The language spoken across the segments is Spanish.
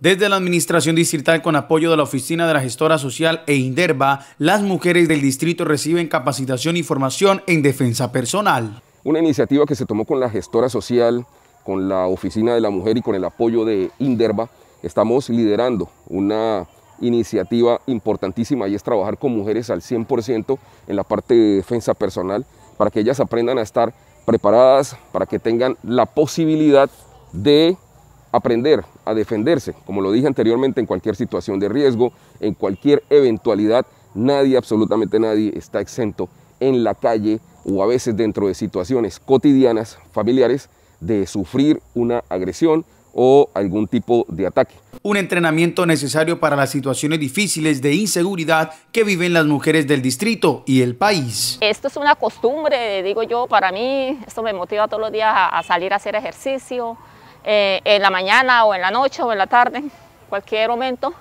Desde la Administración Distrital, con apoyo de la Oficina de la Gestora Social e INDERBA, las mujeres del distrito reciben capacitación y formación en defensa personal. Una iniciativa que se tomó con la Gestora Social, con la Oficina de la Mujer y con el apoyo de INDERVA, estamos liderando una iniciativa importantísima y es trabajar con mujeres al 100% en la parte de defensa personal para que ellas aprendan a estar preparadas, para que tengan la posibilidad de aprender a defenderse. Como lo dije anteriormente, en cualquier situación de riesgo, en cualquier eventualidad, nadie, absolutamente nadie, está exento en la calle o a veces dentro de situaciones cotidianas, familiares, de sufrir una agresión o algún tipo de ataque. Un entrenamiento necesario para las situaciones difíciles de inseguridad que viven las mujeres del distrito y el país. Esto es una costumbre, digo yo, para mí, esto me motiva todos los días a, salir a hacer ejercicio, eh, en la mañana o en la noche o en la tarde, cualquier momento.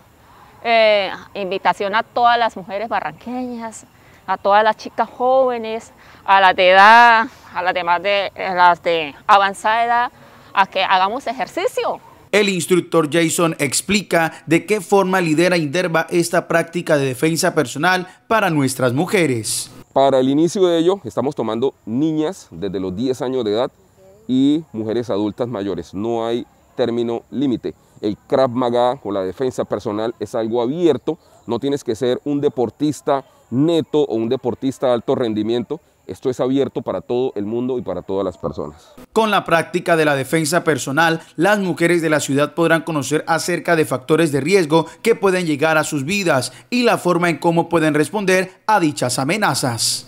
Eh, invitación a todas las mujeres barranqueñas, a todas las chicas jóvenes, a las de edad, a las demás de las de avanzada edad, a que hagamos ejercicio. El instructor Jason explica de qué forma lidera Inderva esta práctica de defensa personal para nuestras mujeres. Para el inicio de ello, estamos tomando niñas desde los 10 años de edad y mujeres adultas mayores. No hay término límite. El Krav Maga o la defensa personal es algo abierto. No tienes que ser un deportista neto o un deportista de alto rendimiento. Esto es abierto para todo el mundo y para todas las personas. Con la práctica de la defensa personal, las mujeres de la ciudad podrán conocer acerca de factores de riesgo que pueden llegar a sus vidas y la forma en cómo pueden responder a dichas amenazas.